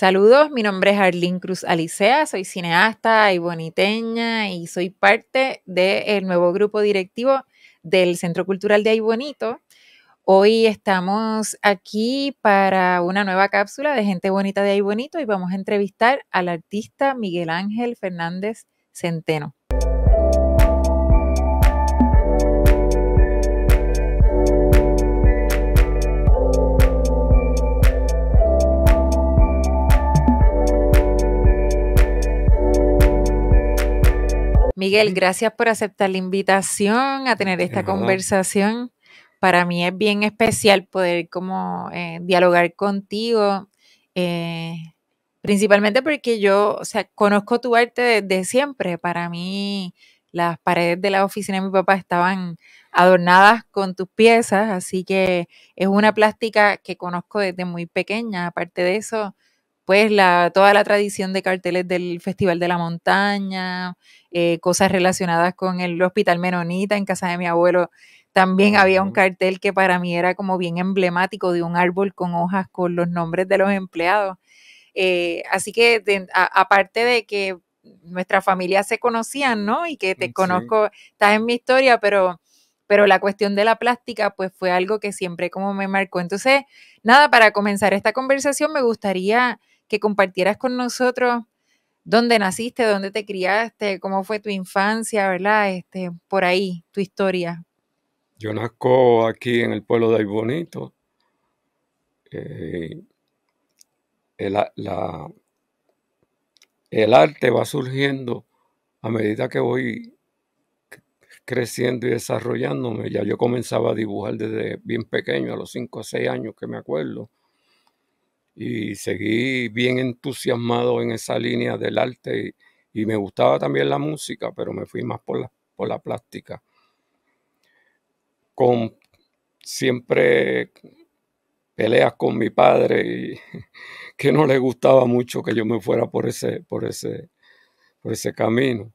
Saludos, mi nombre es Arlene Cruz Alicea, soy cineasta y boniteña y soy parte del nuevo grupo directivo del Centro Cultural de Ay Bonito. Hoy estamos aquí para una nueva cápsula de Gente Bonita de Aybonito Bonito y vamos a entrevistar al artista Miguel Ángel Fernández Centeno. Miguel, gracias por aceptar la invitación a tener esta conversación. Para mí es bien especial poder como eh, dialogar contigo, eh, principalmente porque yo, o sea, conozco tu arte desde siempre. Para mí las paredes de la oficina de mi papá estaban adornadas con tus piezas, así que es una plástica que conozco desde muy pequeña. Aparte de eso, pues la, toda la tradición de carteles del Festival de la Montaña, eh, cosas relacionadas con el Hospital Menonita en casa de mi abuelo. También había un cartel que para mí era como bien emblemático de un árbol con hojas con los nombres de los empleados. Eh, así que aparte de que nuestra familia se conocían, ¿no? Y que te mm, conozco, estás en mi historia, pero, pero la cuestión de la plástica pues fue algo que siempre como me marcó. Entonces, nada, para comenzar esta conversación me gustaría que compartieras con nosotros dónde naciste, dónde te criaste, cómo fue tu infancia, ¿verdad? Este, por ahí, tu historia. Yo nazco aquí en el pueblo de Aybonito. Eh, el, la, el arte va surgiendo a medida que voy creciendo y desarrollándome. Ya yo comenzaba a dibujar desde bien pequeño, a los 5 o 6 años que me acuerdo y seguí bien entusiasmado en esa línea del arte y, me gustaba también la música, pero me fui más por la, por la plástica. Con siempre peleas con mi padre y que no le gustaba mucho que yo me fuera por ese, por ese, por ese camino.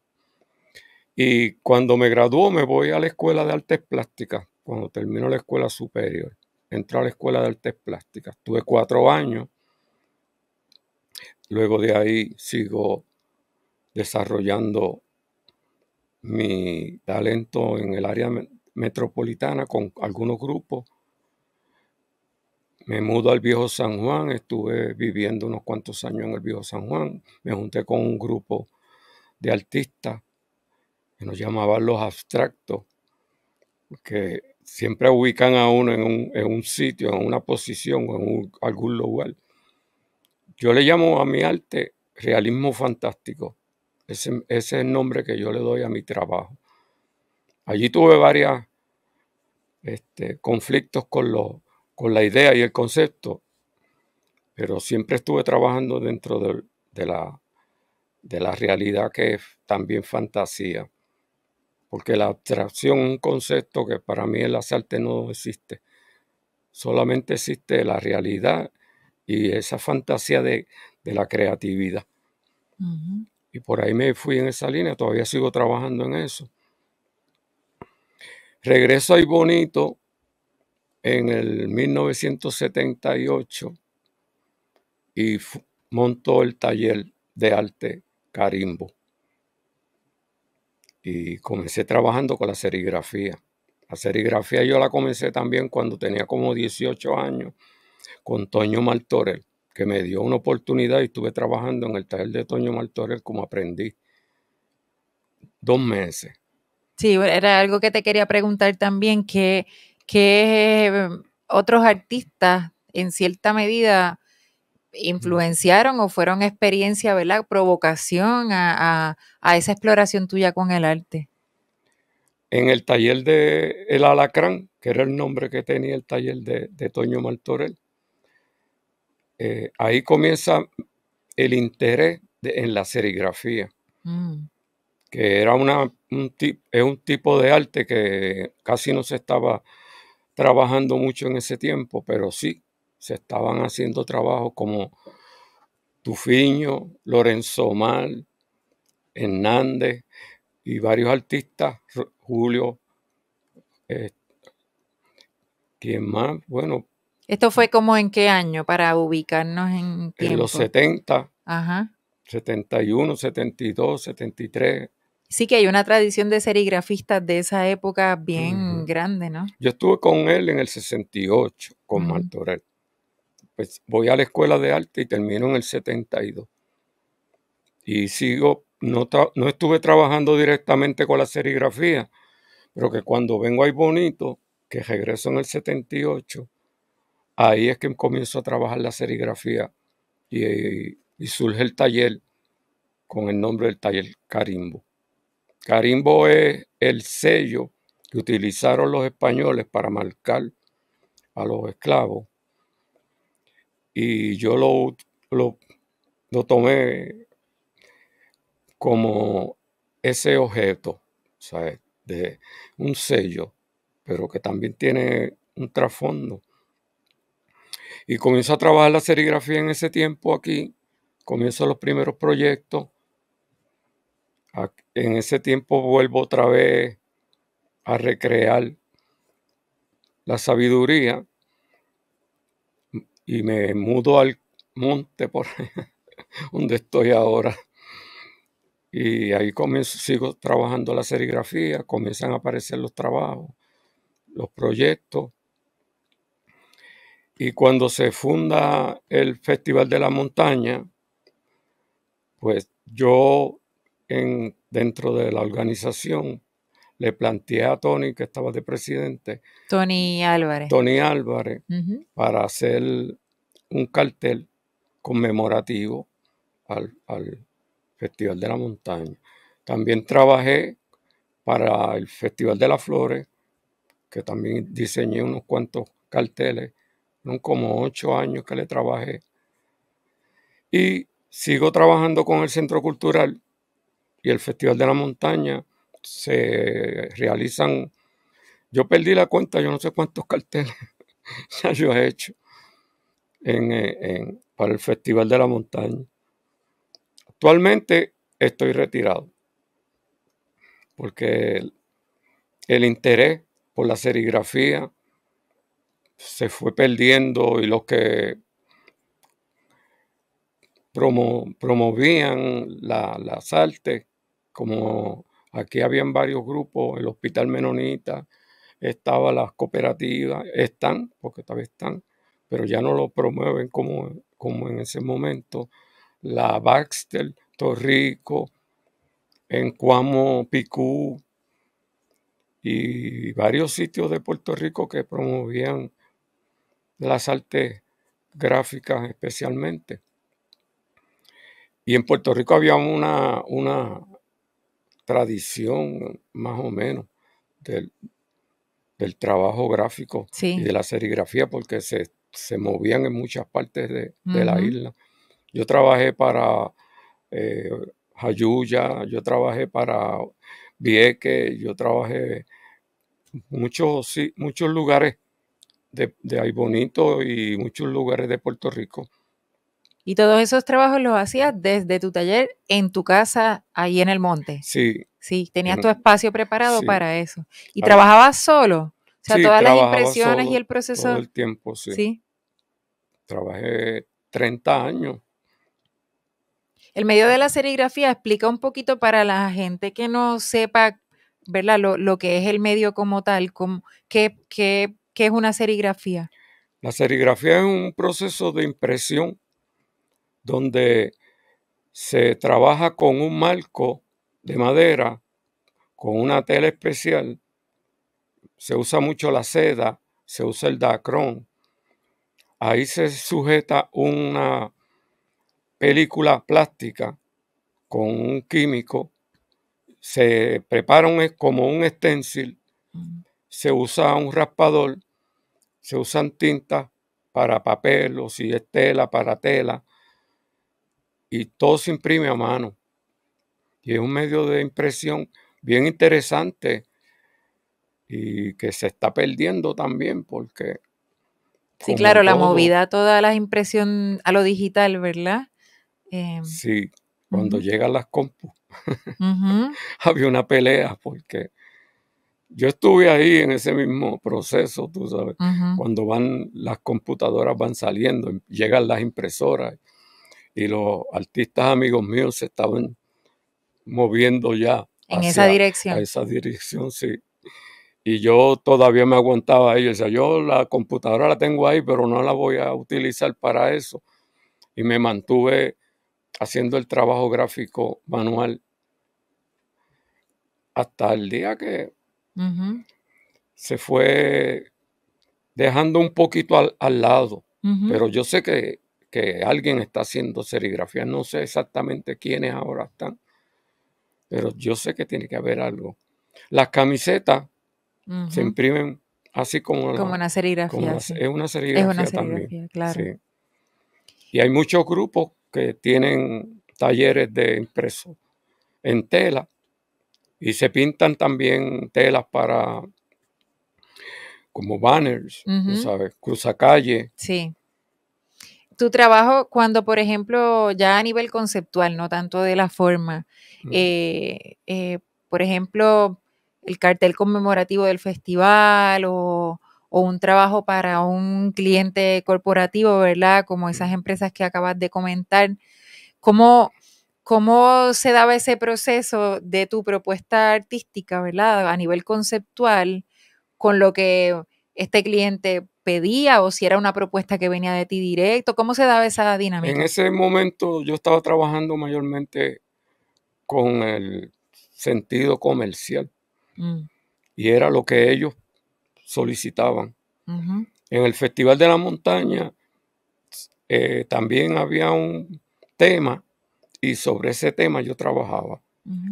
Y cuando me graduó me voy a la escuela de artes plásticas, cuando terminó la escuela superior. Entré a la escuela de artes plásticas. Tuve cuatro años Luego de ahí sigo desarrollando mi talento en el área metropolitana con algunos grupos. Me mudo al viejo San Juan, estuve viviendo unos cuantos años en el viejo San Juan, me junté con un grupo de artistas que nos llamaban los abstractos, que siempre ubican a uno en un, sitio, en una posición, o en algún lugar. Yo le llamo a mi arte realismo fantástico. Ese, es el nombre que yo le doy a mi trabajo. Allí tuve varios este, conflictos con, con la idea y el concepto, pero siempre estuve trabajando dentro de, la, de la realidad que es también fantasía, porque la abstracción es un concepto que para mí en las artes no existe, solamente existe la realidad y esa fantasía de, la creatividad. Y por ahí me fui en esa línea, todavía sigo trabajando en eso. Regreso ahí bonito en el 1978 y montó el taller de arte Carimbo. Y comencé trabajando con la serigrafía. La serigrafía yo la comencé también cuando tenía como 18 años con Toño Martorell, que me dio una oportunidad y estuve trabajando en el taller de Toño Martorell como aprendí dos meses. Sí, era algo que te quería preguntar también, que, eh, otros artistas en cierta medida influenciaron o fueron experiencia, ¿verdad? Provocación a, esa exploración tuya con el arte. En el taller de El Alacrán, que era el nombre que tenía el taller de, de Toño Martorell, eh, ahí comienza el interés en la serigrafía, mm. que era un, es un tipo de arte que casi no se estaba trabajando mucho en ese tiempo, pero sí se estaban haciendo trabajos como Tufiño, Lorenzo Mal, Hernández y varios artistas, Julio, eh, quién más, bueno, ¿Esto fue ah. como en qué año para ubicarnos en tiempo? En los 70, Ajá. 71, 72, 73. Sí que hay una tradición de serigrafistas de esa época bien grande, ¿no? Yo estuve con él en el 68, con uh Pues voy a la escuela de arte y termino en el 72. Y sigo, no, no estuve trabajando directamente con la serigrafía, pero que cuando vengo ahí bonito, que regreso en el 78, ahí es que comienzo a trabajar la serigrafía y, surge el taller con el nombre del taller Carimbo. Carimbo es el sello que utilizaron los españoles para marcar a los esclavos. Y yo lo, lo, lo tomé como ese objeto, ¿sabes? de un sello, pero que también tiene un trasfondo. Y comienzo a trabajar la serigrafía en ese tiempo aquí. Comienzo los primeros proyectos. En ese tiempo vuelvo otra vez a recrear la sabiduría y me mudo al monte por donde estoy ahora. Y ahí comienzo, sigo trabajando la serigrafía, comienzan a aparecer los trabajos, los proyectos. Y cuando se funda el Festival de la Montaña, pues yo en, dentro de la organización le planteé a Tony, que estaba de presidente. Tony Álvarez. Tony Álvarez, para hacer un cartel conmemorativo al, al Festival de la Montaña. También trabajé para el Festival de las Flores, que también diseñé unos cuantos carteles son como ocho años que le trabajé. Y sigo trabajando con el Centro Cultural y el Festival de la Montaña. Se realizan, yo perdí la cuenta, yo no sé cuántos carteles ya yo he hecho eh, para el Festival de la Montaña. Actualmente estoy retirado porque el interés por la serigrafía, se fue perdiendo y los que promovían la, las artes, como aquí habían varios grupos, el Hospital Menonita, estaba las cooperativas, están, porque todavía están, pero ya no lo promueven como, como en ese momento, la Baxter, Torrico, en Cuamo, Picú y varios sitios de Puerto Rico que promovían las artes gráficas especialmente. Y en Puerto Rico había una, una tradición, más o menos, del, trabajo gráfico y de la serigrafía, porque se, movían en muchas partes de, la isla. Yo trabajé para eh, Jayuya, yo trabajé para Vieque, yo trabajé muchos, muchos lugares de, ahí Bonito y muchos lugares de Puerto Rico. Y todos esos trabajos los hacías desde tu taller en tu casa, ahí en el monte. Sí. Sí, tenías tu espacio preparado para eso. ¿Y trabajabas solo? O sea, todas las impresiones y el proceso. Todo el tiempo, sí. Sí. Trabajé 30 años. El medio de la serigrafía explica un poquito para la gente que no sepa, ¿verdad? Lo, que es el medio como tal, como, qué, qué ¿Qué es una serigrafía? La serigrafía es un proceso de impresión donde se trabaja con un marco de madera, con una tela especial. Se usa mucho la seda, se usa el dacrón. Ahí se sujeta una película plástica con un químico. Se prepara como un stencil. Mm se usa un raspador, se usan tintas para papel o si es tela, para tela, y todo se imprime a mano. Y es un medio de impresión bien interesante y que se está perdiendo también porque... Sí, claro, la movida, toda la impresión a lo digital, ¿verdad? Em, sí, cuando llegan las compu, había una pelea porque yo estuve ahí en ese mismo proceso, tú sabes, cuando van las computadoras van saliendo, llegan las impresoras y los artistas amigos míos se estaban moviendo ya. En esa dirección. A esa dirección, sí. Y yo todavía me aguantaba ahí. O sea, yo la computadora la tengo ahí, pero no la voy a utilizar para eso. Y me mantuve haciendo el trabajo gráfico manual hasta el día que se fue dejando un poquito al, lado, pero yo sé que, que, alguien está haciendo serigrafía, no sé exactamente quiénes ahora están, pero yo sé que tiene que haber algo. Las camisetas se imprimen así como, una serigrafía. Es una serigrafía. una Y hay muchos grupos que tienen talleres de impreso en tela y se pintan también telas para, como banners, ¿sabes? Cruzacalle. Sí. Tu trabajo, cuando, por ejemplo, ya a nivel conceptual, no tanto de la forma, eh, eh, por ejemplo, el cartel conmemorativo del festival o un trabajo para un cliente corporativo, ¿verdad? Como esas empresas que acabas de comentar. ¿Cómo, ¿Cómo se daba ese proceso de tu propuesta artística, ¿verdad? A nivel conceptual, con lo que este cliente pedía o si era una propuesta que venía de ti directo? ¿Cómo se daba esa dinámica? En ese momento yo estaba trabajando mayormente con el sentido comercial mm. y era lo que ellos solicitaban. En el Festival de la Montaña eh, también había un tema y sobre ese tema yo trabajaba.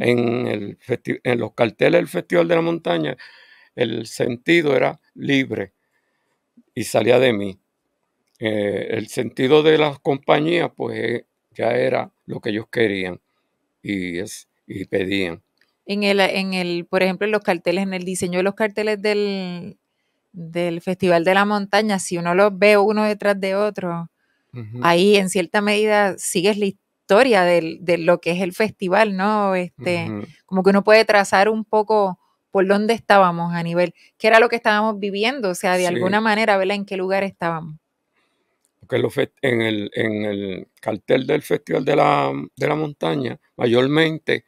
en, el en los carteles del Festival de la Montaña, el sentido era libre y salía de mí. Eh, el sentido de las compañías, pues eh, ya era lo que ellos querían y, y pedían. En el, en el, por ejemplo, en los carteles, en el diseño de los carteles del, Festival de la Montaña, si uno los ve uno detrás de otro, ahí en cierta medida sigues de lo que es el festival, ¿no? Este, Como que uno puede trazar un poco por dónde estábamos a nivel, qué era lo que estábamos viviendo, o sea, de alguna manera, ¿verdad? ¿En qué lugar estábamos? Porque en el, cartel del Festival de la, de la Montaña, mayormente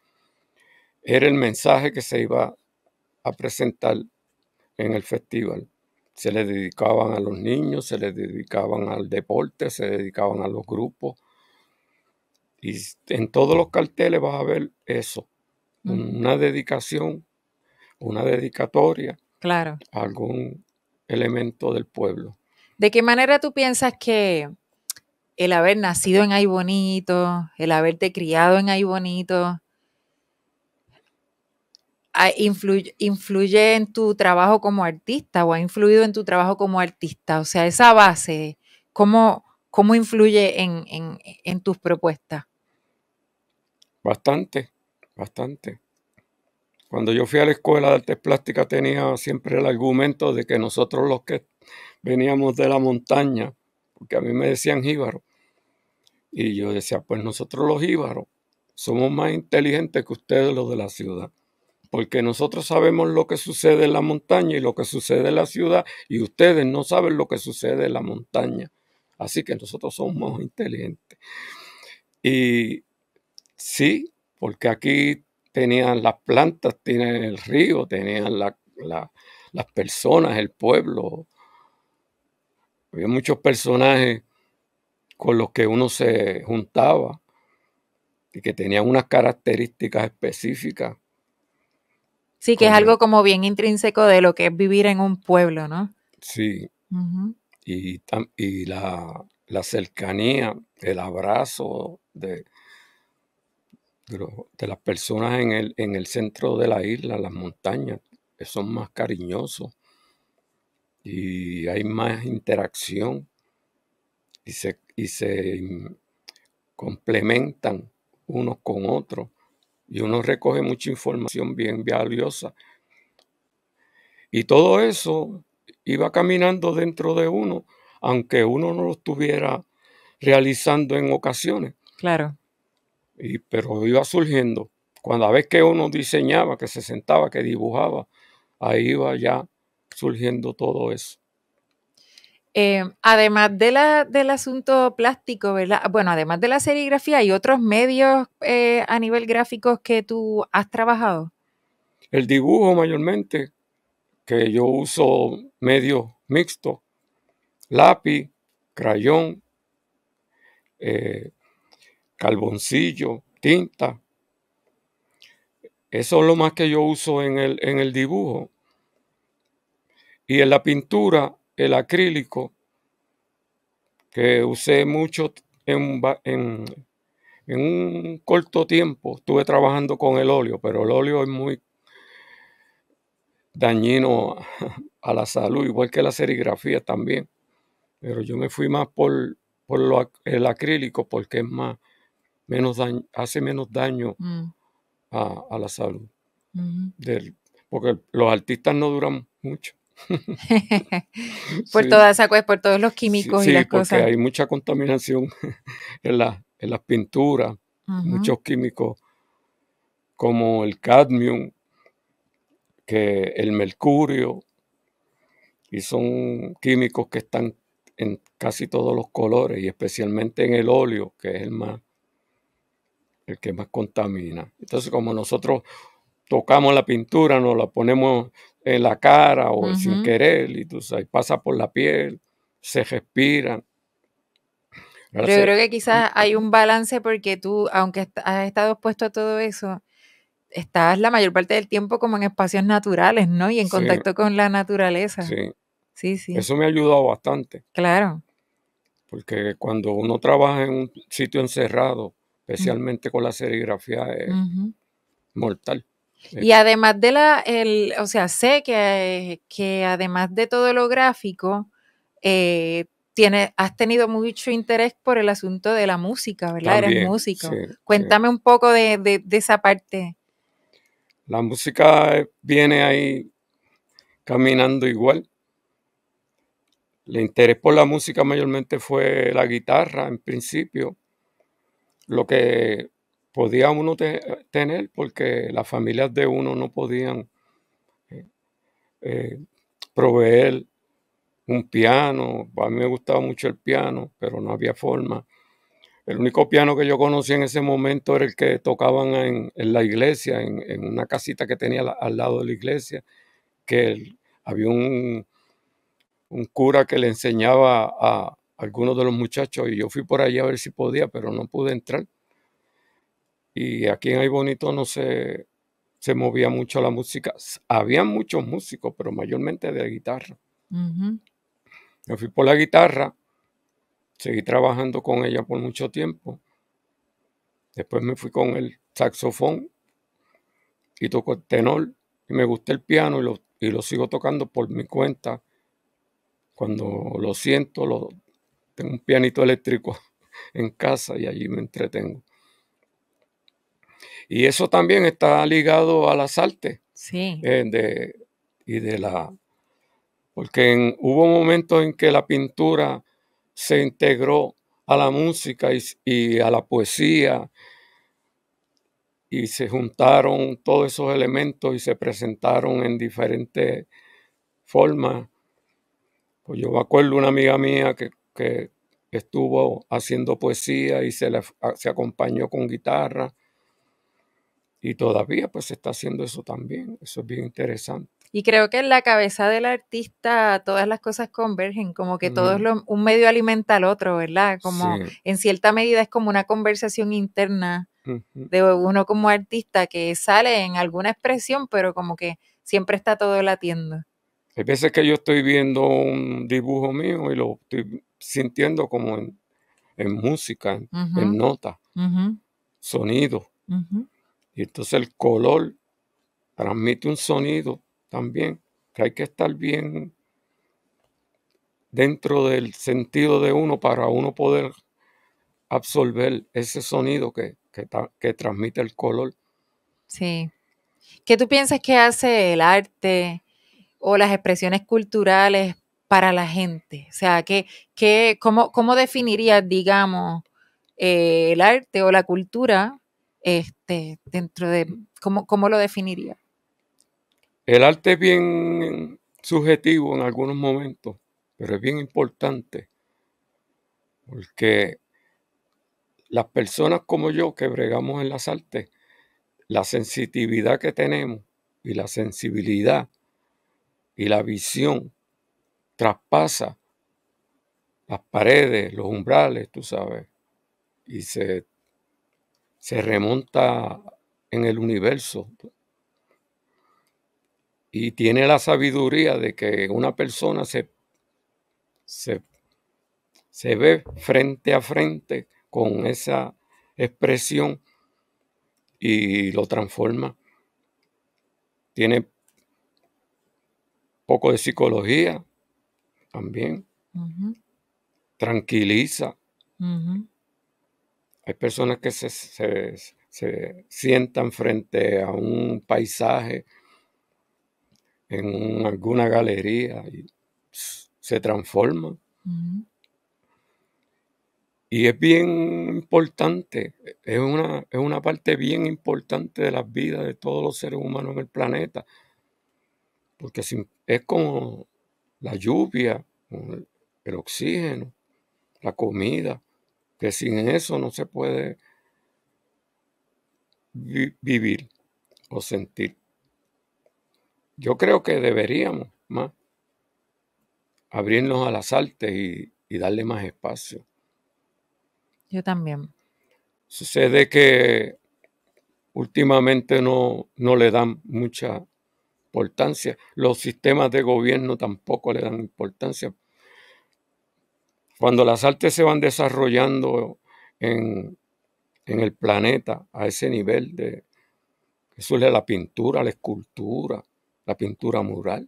era el mensaje que se iba a presentar en el festival. Se le dedicaban a los niños, se le dedicaban al deporte, se dedicaban a los grupos, y en todos los carteles vas a ver eso, mm. una dedicación, una dedicatoria claro. a algún elemento del pueblo. ¿De qué manera tú piensas que el haber nacido en Ay Bonito, el haberte criado en Ay Bonito, Influye, en tu trabajo como artista o ha influido en tu trabajo como artista? O sea, esa base, ¿cómo, influye en tus propuestas? Bastante, bastante. Cuando yo fui a la escuela de artes plásticas tenía siempre el argumento de que nosotros los que veníamos de la montaña, porque a mí me decían jíbaro, y yo decía, pues nosotros los jíbaros somos más inteligentes que ustedes los de la ciudad, porque nosotros sabemos lo que sucede en la montaña y lo que sucede en la ciudad, y ustedes no saben lo que sucede en la montaña. Así que nosotros somos más inteligentes. Y Sí, porque aquí tenían las plantas, tenían el río, tenían las personas, el pueblo. Había muchos personajes con los que uno se juntaba y que tenían unas características específicas. Sí, que es algo como bien intrínseco de lo que es vivir en un pueblo, ¿no? Sí. Y, y la, la cercanía, el abrazo de, de, las personas en el, en el, centro de la isla, las montañas, son más cariñosos y hay más interacción y se, y se complementan unos con otros y uno recoge mucha información bien valiosa. Y todo eso iba caminando dentro de uno, aunque uno no lo estuviera realizando en ocasiones. Claro pero iba surgiendo. Cuando a vez que uno diseñaba, que se sentaba, que dibujaba, ahí iba ya surgiendo todo eso. Eh, además de la, del asunto plástico, ¿verdad? Bueno, además de la serigrafía, ¿hay otros medios eh, a nivel gráfico que tú has trabajado? El dibujo mayormente, que yo uso medios mixtos, lápiz, crayón, eh, carboncillo, tinta. Eso es lo más que yo uso en el, en el dibujo. Y en la pintura, el acrílico, que usé mucho en, en, en, un corto tiempo. Estuve trabajando con el óleo, pero el óleo es muy dañino a la salud, igual que la serigrafía también. Pero yo me fui más por, por el acrílico porque es más, hace menos daño mm. a, la salud. porque los artistas no duran mucho. por por todos los químicos y las porque cosas. Hay mucha contaminación en, en las pinturas, muchos químicos como el cadmium que el mercurio, y son químicos que están en casi todos los colores y especialmente en el óleo, que es el más el que más contamina. Entonces, como nosotros tocamos la pintura, nos la ponemos en la cara o sin querer, y tú pasa por la piel, se respira. yo creo que quizás hay un balance porque tú, aunque has estado expuesto a todo eso, estás la mayor parte del tiempo como en espacios naturales, ¿no? Y en contacto con la naturaleza. Sí. Sí, sí. Eso me ha ayudado bastante. Claro. Porque cuando uno trabaja en un sitio encerrado, especialmente con la serigrafía eh, mortal. Y eh, además de la, o sea, sé que, que además de todo lo gráfico, eh, tiene, has tenido mucho interés por el asunto de la música, ¿verdad? Eres músico. Cuéntame un poco de, de, esa parte. La música viene ahí caminando igual. El interés por la música mayormente fue la guitarra en principio, lo que podía uno tener porque las familias de uno no podían eh, eh, proveer un piano. A mí me gustaba mucho el piano, pero no había forma. El único piano que yo conocí en ese momento era el que tocaban en, la iglesia, en, una casita que tenía al lado de la iglesia, que había un, un, cura que le enseñaba a, algunos de los muchachos y yo fui por allá a ver si podía, pero no pude entrar. Y aquí en Ay Bonito no se, se movía mucho la música. Había muchos músicos, pero mayormente de guitarra. Yo fui por la guitarra, seguí trabajando con ella por mucho tiempo. Después me fui con el saxofón y toco el tenor. Y me gusta el piano y lo, y lo sigo tocando por mi cuenta. Cuando lo siento, lo, tengo un pianito eléctrico en casa y allí me entretengo. Y eso también está ligado a las artes. Sí. Eh, y de la. Porque hubo momentos en que la pintura se integró a la música y, y a la poesía y se juntaron todos esos elementos y se presentaron en diferentes formas. Pues yo me acuerdo una amiga mía que que estuvo haciendo poesía y se, le, se acompañó con guitarra. Y todavía pues está haciendo eso también, eso es bien interesante. Y creo que en la cabeza del artista todas las cosas convergen, como que todos un medio alimenta al otro, ¿verdad? Como en cierta medida es como una conversación interna de uno como artista que sale en alguna expresión, pero como que siempre está todo latiendo. Hay veces que yo estoy viendo un dibujo mío y lo estoy sintiendo como en, música, en, nota, sonido. Y entonces el color transmite un sonido también, que hay que estar bien dentro del sentido de uno para uno poder absorber ese sonido que, que, que transmite el color. Sí. ¿Qué tú piensas que hace el arte o las expresiones culturales para la gente? O sea, qué, cómo, ¿cómo definirías, digamos, eh, el arte o la cultura este, dentro de, cómo, cómo lo definirías? El arte es bien subjetivo en algunos momentos, pero es bien importante porque las personas como yo que bregamos en las artes, la sensitividad que tenemos y la sensibilidad y la visión traspasa las paredes, los umbrales, tú sabes, y se, remonta en el universo. Y tiene la sabiduría de que una persona se, se, se ve frente a frente con esa expresión y lo transforma. Tiene poco de psicología, también. Tranquiliza. Hay personas que se, sientan frente a un paisaje en alguna galería y se transforman. Y es bien importante, es una, es una parte bien importante de las vidas de todos los seres humanos en el planeta, porque es como la lluvia, eh, el oxígeno, la comida, que sin eso no se puede vivir o sentir. Yo creo que deberíamos más abrirnos a las artes y, darle más espacio. Yo también. Sucede que últimamente no, no le dan mucha importancia. Los sistemas de gobierno tampoco le dan importancia. Cuando las artes se van desarrollando en, el planeta a ese nivel de que es la pintura, la escultura, la pintura mural,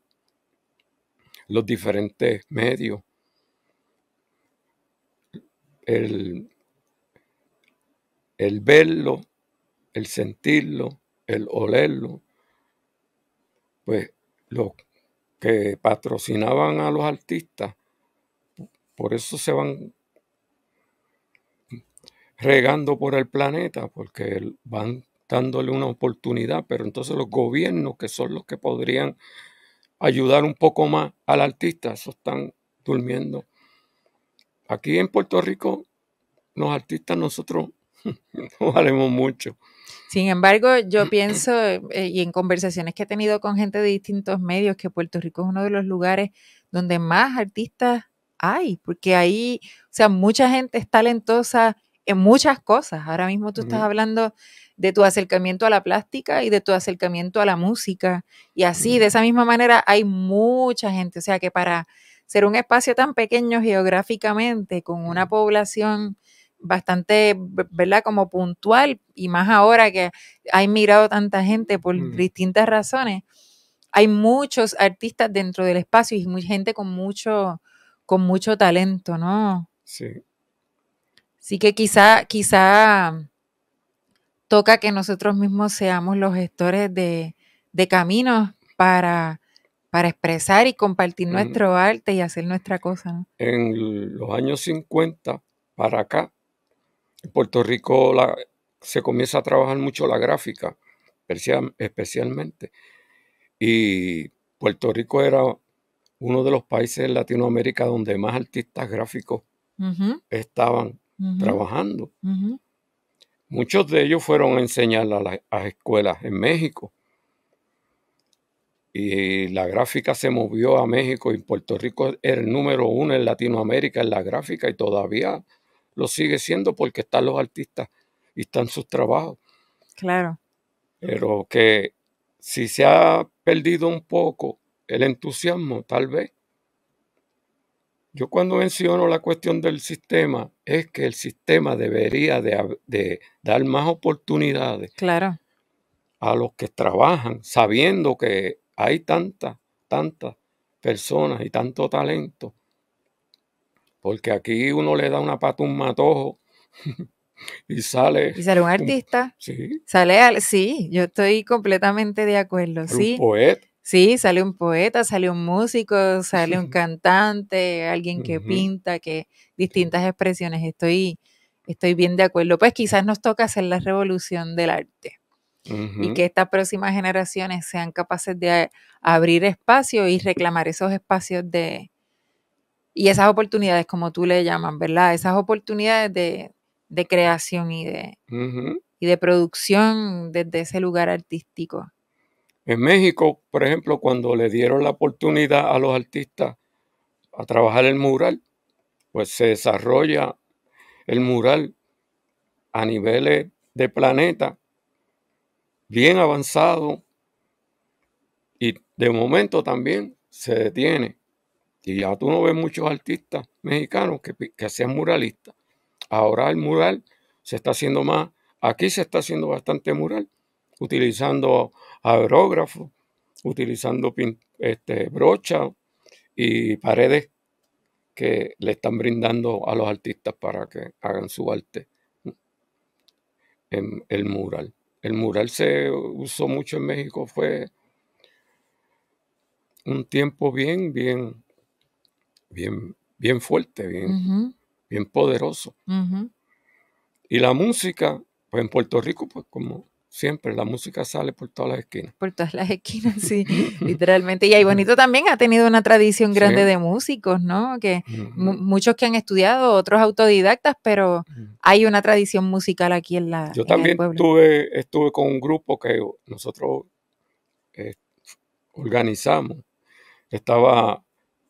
los diferentes medios, el, el verlo, el sentirlo, el olerlo, pues los que patrocinaban a los artistas, por eso se van regando por el planeta, porque van dándole una oportunidad, pero entonces los gobiernos, que son los que podrían ayudar un poco más al artista, eso están durmiendo. Aquí en Puerto Rico, los artistas nosotros no valemos mucho. Sin embargo, yo pienso, eh, y en conversaciones que he tenido con gente de distintos medios, que Puerto Rico es uno de los lugares donde más artistas hay, porque ahí, o sea, mucha gente es talentosa en muchas cosas. Ahora mismo tú estás hablando de tu acercamiento a la plástica y de tu acercamiento a la música. Y así, de esa misma manera, hay mucha gente. O sea que para ser un espacio tan pequeño geográficamente, con una población bastante, ¿verdad? Como puntual y más ahora que ha inmigrado tanta gente por mm. distintas razones. Hay muchos artistas dentro del espacio y mucha gente con mucho, con mucho talento, ¿no? Sí. Así que quizá, quizá toca que nosotros mismos seamos los gestores de, caminos para, para expresar y compartir mm. nuestro arte y hacer nuestra cosa. En los años 50 para acá, en Puerto Rico se comienza a trabajar mucho la gráfica, especialmente. Y Puerto Rico era uno de los países en Latinoamérica donde más artistas gráficos estaban trabajando. Muchos de ellos fueron a enseñar a las escuelas en México. Y la gráfica se movió a México y Puerto Rico era el número uno en Latinoamérica en la gráfica y todavía lo sigue siendo porque están los artistas y están sus trabajos. Claro. Pero que si se ha perdido un poco el entusiasmo, tal vez. Yo cuando menciono la cuestión del sistema, es que el sistema debería de, dar más oportunidades claro. a los que trabajan, sabiendo que hay tantas, tantas personas y tanto talento porque aquí uno le da una pata a un matojo y sale. Y sale un artista. Sí. Sale, sí, yo estoy completamente de acuerdo. Sí. Un poeta. Sí, sale un poeta, sale un músico, sale un cantante, alguien que pinta, que distintas expresiones. Estoy, estoy bien de acuerdo. Pues quizás nos toca hacer la revolución del arte y que estas próximas generaciones sean capaces de abrir espacio y reclamar esos espacios de, y esas oportunidades, como tú le llamas, ¿verdad? Esas oportunidades de, creación y de, y de producción desde ese lugar artístico. En México, por ejemplo, cuando le dieron la oportunidad a los artistas a trabajar el mural, pues se desarrolla el mural a niveles de planeta bien avanzado y de momento también se detiene y ya tú no ves muchos artistas mexicanos que, que sean muralistas. Ahora el mural se está haciendo más, aquí se está haciendo bastante mural, utilizando aerógrafos, utilizando este, brochas y paredes que le están brindando a los artistas para que hagan su arte. En el mural. El mural se usó mucho en México, fue un tiempo bien, bien bien, fuerte, bien, bien poderoso. Y la música, pues en Puerto Rico, pues como siempre, la música sale por todas las esquinas. Por todas las esquinas, sí, literalmente. Y ahí Bonito también ha tenido una tradición grande de músicos, ¿no? Que muchos que han estudiado, otros autodidactas, pero hay una tradición musical aquí en la Yo también estuve, con un grupo que nosotros eh, organizamos. Estaba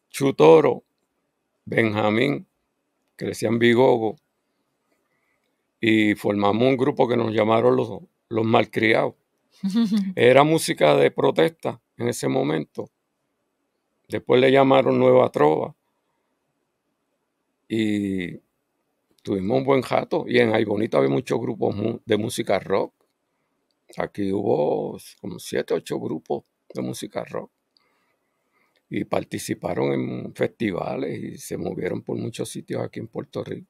Chutoro, Benjamín, que le decían y formamos un grupo que nos llamaron los, los malcriados. Era música de protesta en ese momento. Después le llamaron Nueva Trova. Y tuvimos un buen jato. Y en Bonito había muchos grupos de música rock. Aquí hubo como siete, ocho grupos de música rock y participaron en festivales y se movieron por muchos sitios aquí en Puerto Rico.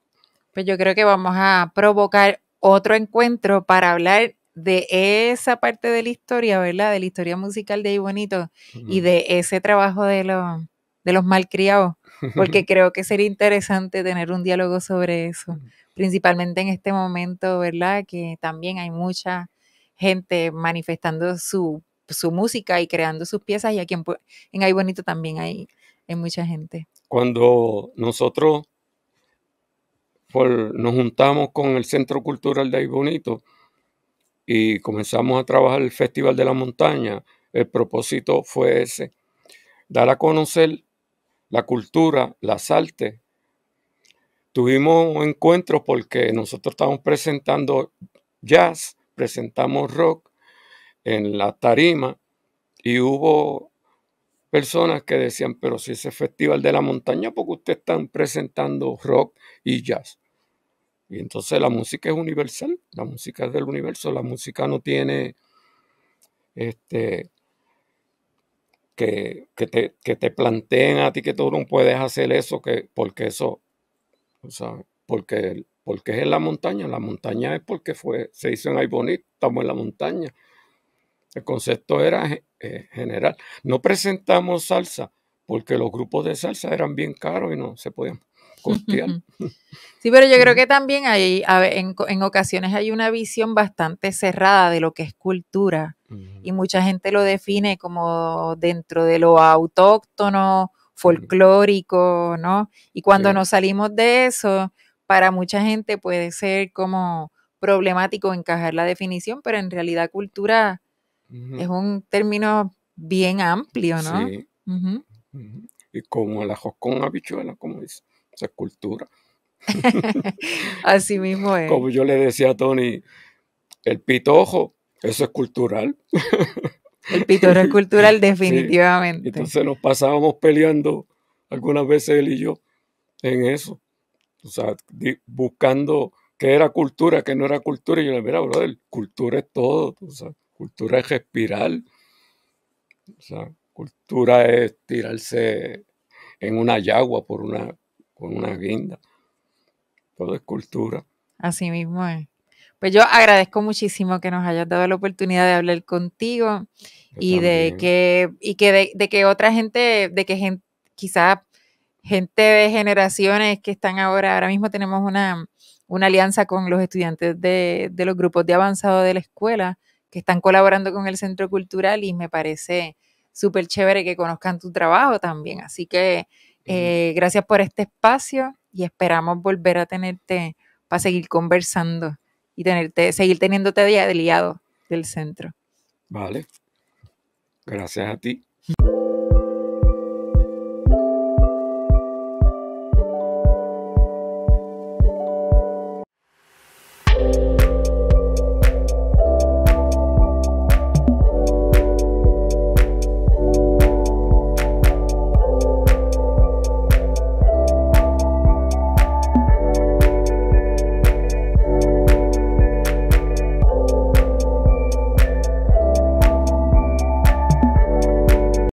Pues yo creo que vamos a provocar otro encuentro para hablar de esa parte de la historia, ¿verdad? De la historia musical de y Bonito y de ese trabajo de los, de los malcriados, porque creo que sería interesante tener un diálogo sobre eso, principalmente en este momento, ¿verdad? Que también hay mucha gente manifestando su su música y creando sus piezas y aquí en, en Bonito también hay, mucha gente. Cuando nosotros nos juntamos con el Centro Cultural de Ay Bonito y comenzamos a trabajar el Festival de la Montaña, el propósito fue ese, dar a conocer la cultura, las artes. Tuvimos encuentros porque nosotros estábamos presentando jazz, presentamos rock, en la tarima y hubo personas que decían, pero si ese festival de la montaña, porque ustedes están presentando rock y jazz. Y entonces la música es universal, la música es del universo, la música no tiene este, que, que, te, que planteen a ti que tú no puedes hacer eso, que, porque eso, o sea, porque, es en la montaña, la montaña es porque fue, se hizo en bonito estamos en la montaña, el concepto era eh, general. No presentamos salsa porque los grupos de salsa eran bien caros y no se podían costear. Sí, pero yo creo que también hay, en, ocasiones hay una visión bastante cerrada de lo que es cultura y mucha gente lo define como dentro de lo autóctono, folclórico, ¿no? Y cuando nos salimos de eso, para mucha gente puede ser como problemático encajar la definición, pero en realidad cultura es un término bien amplio, ¿no? Sí. Y como el ajo con habichuela, como dice, esa cultura. Así mismo es. Como yo le decía a Tony, el pitojo, eso es cultural. el pitojo es cultural, definitivamente. Entonces nos pasábamos peleando algunas veces él y yo en eso. O sea, buscando qué era cultura, qué no era cultura. Y yo le mira, brother, cultura es todo. O sea, Cultura es respirar. O sea, cultura es tirarse en una yagua por una, con una guinda. Todo es cultura. Así mismo es. Pues yo agradezco muchísimo que nos hayas dado la oportunidad de hablar contigo y de que, que otra gente, de que gente, quizás gente de generaciones que están ahora, ahora mismo tenemos una, alianza con los estudiantes de los grupos de avanzado de la escuela, que están colaborando con el Centro Cultural y me parece súper chévere que conozcan tu trabajo también. Así que eh, gracias por este espacio y esperamos volver a tenerte para seguir conversando y tenerte, seguir teniéndote de aliado del centro. Vale. Gracias a ti.